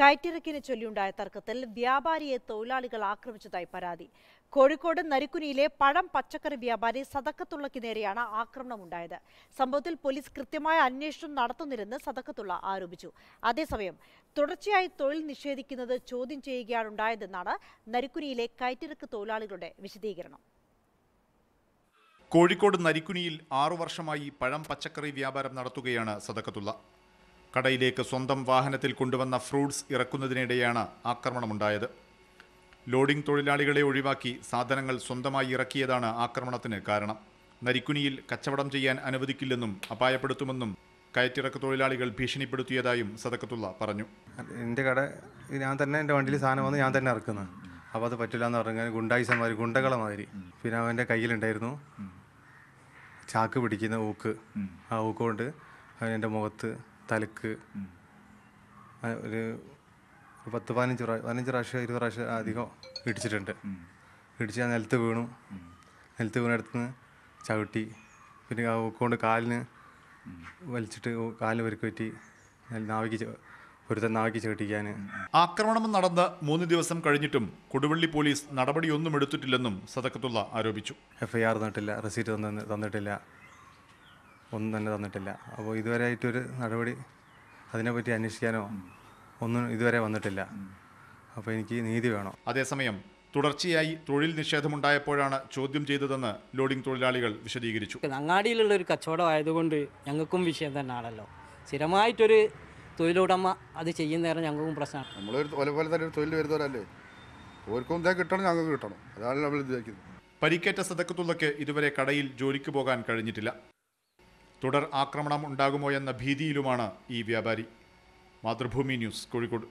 കയറ്റിറക്കിനെ ചൊല്ലിയുണ്ടായ തർക്കത്തിൽ വ്യാപാരിയെ തൊഴിലാളികൾ ആക്രമിച്ചതായി പരാതി കോഴിക്കോട് നരിക്കുനിയിലെ പഴം പച്ചക്കറി വ്യാപാരി സദക്കത്തുള്ളയ്ക്ക് നേരെയാണ് ആക്രമണമുണ്ടായത് സംഭവത്തിൽ പോലീസ് കൃത്യമായ അന്വേഷണം നടത്തുന്നില്ലെന്ന് സതക്കത്തുള്ള ആരോപിച്ചു അതേസമയം തുടർച്ചയായി തൊഴിൽ നിഷേധിക്കുന്നത് ചോദ്യം ചെയ്യുകയാണുണ്ടായതെന്നാണ് നരിക്കുനിയിലെ കയറ്റിറക്ക് തൊഴിലാളികളുടെ വിശദീകരണം കോഴിക്കോട് നരിക്കുനിയിൽ ആറു വർഷമായി പഴം പച്ചക്കറി വ്യാപാരം നടത്തുകയാണ് സതക്കത്തുള്ള കടയിലേക്ക് സ്വന്തം വാഹനത്തിൽ കൊണ്ടുവന്ന ഫ്രൂട്ട്സ് ഇറക്കുന്നതിനിടെയാണ് ആക്രമണമുണ്ടായത് ലോഡിംഗ് തൊഴിലാളികളെ ഒഴിവാക്കി സാധനങ്ങൾ സ്വന്തമായി ഇറക്കിയതാണ് ആക്രമണത്തിന് കാരണം നരിക്കുനിയിൽ കച്ചവടം ചെയ്യാൻ അനുവദിക്കില്ലെന്നും അപായപ്പെടുത്തുമെന്നും കയറ്റിറക്ക് തൊഴിലാളികൾ ഭീഷണിപ്പെടുത്തിയതായും സദക്കത്തുള്ള പറഞ്ഞു എൻ്റെ കട ഞാൻ തന്നെ എൻ്റെ വണ്ടിയിൽ സാധനം വന്ന് ഞാൻ തന്നെ ഇറക്കുന്നത് അപ്പോൾ അത് പറ്റില്ല എന്ന് പറഞ്ഞാൽ ഗുണ്ടായിസന്മാർ ഗുണ്ടകളെ മാതിരി പിന്നെ അവൻ്റെ കയ്യിലുണ്ടായിരുന്നു ചാക്ക് പിടിക്കുന്ന ഊക്ക് ആ ഊക്ക് കൊണ്ട് അവൻ എൻ്റെ മുഖത്ത് തലക്ക് ഒരു പത്ത് പതിനഞ്ച് പ്രാവശ്യം പതിനഞ്ച് പ്രാവശ്യം ഇരുപത് പ്രാവശ്യം അധികം ഇടിച്ചിട്ടുണ്ട് ഇടിച്ച് ഞാൻ നിലത്ത് വീണു നിലത്ത് വീണടുത്ത് നിന്ന് ചവിട്ടി പിന്നെ കൊണ്ട് കാലിന് വലിച്ചിട്ട് കാലിന് പരിക്ക് പറ്റി നാവിക്ക് ഒരുത്തൻ നാവിക്ക് ചവിട്ടിക്കാൻ ആക്രമണം നടന്ന് മൂന്ന് ദിവസം കഴിഞ്ഞിട്ടും കൊടുവള്ളി പോലീസ് നടപടിയൊന്നും എടുത്തിട്ടില്ലെന്നും സദക്കത്തുള്ള ആരോപിച്ചു എഫ്ഐആർ തന്നിട്ടില്ല റെസീറ്റ് തന്നിട്ടില്ല ഒന്നും തന്നെ തന്നിട്ടില്ല അപ്പോൾ ഇതുവരെ ആയിട്ടൊരു നടപടി അതിനെപ്പറ്റി അന്വേഷിക്കാനോ ഒന്നും ഇതുവരെ വന്നിട്ടില്ല അപ്പോൾ എനിക്ക് നീതി വേണം അതേസമയം തുടർച്ചയായി തൊഴിൽ നിഷേധമുണ്ടായപ്പോഴാണ് ചോദ്യം ചെയ്തതെന്ന് ലോഡിംഗ് തൊഴിലാളികൾ വിശദീകരിച്ചു അങ്ങാടിയിലുള്ള ഒരു കച്ചവടം ആയതുകൊണ്ട് ഞങ്ങൾക്കും വിഷയം തന്നെയാണല്ലോ സ്ഥിരമായിട്ടൊരു തൊഴിലുടമ അത് ചെയ്യുന്ന നേരം ഞങ്ങൾക്കും പ്രശ്നമാണ് നമ്മളൊരു പോലെ തന്നെ ഒരു തൊഴിൽ വരുന്നവരല്ലേ ഓർക്കും ഇതേ കിട്ടണം ഞങ്ങൾക്ക് കിട്ടണം അതാണ് നമ്മൾ ഇത് പരിക്കേറ്റ സതക്കത്തുള്ളക്ക് ഇതുവരെ കടയിൽ ജോലിക്ക് പോകാൻ കഴിഞ്ഞിട്ടില്ല തുടർ ആക്രമണം ഉണ്ടാകുമോ എന്ന ഭീതിയിലുമാണ് ഈ വ്യാപാരി മാതൃഭൂമി ന്യൂസ് കോഴിക്കോട്